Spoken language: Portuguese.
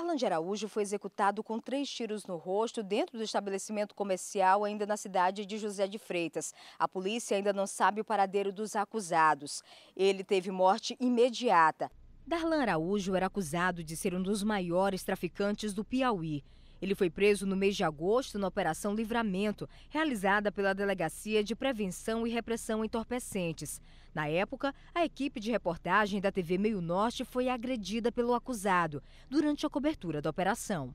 Darlan de Araújo foi executado com três tiros no rosto dentro do estabelecimento comercial ainda na cidade de José de Freitas. A polícia ainda não sabe o paradeiro dos acusados. Ele teve morte imediata. Darlan Araújo era acusado de ser um dos maiores traficantes do Piauí. Ele foi preso no mês de agosto na Operação Livramento, realizada pela Delegacia de Prevenção e Repressão a Entorpecentes. Na época, a equipe de reportagem da TV Meio Norte foi agredida pelo acusado durante a cobertura da operação.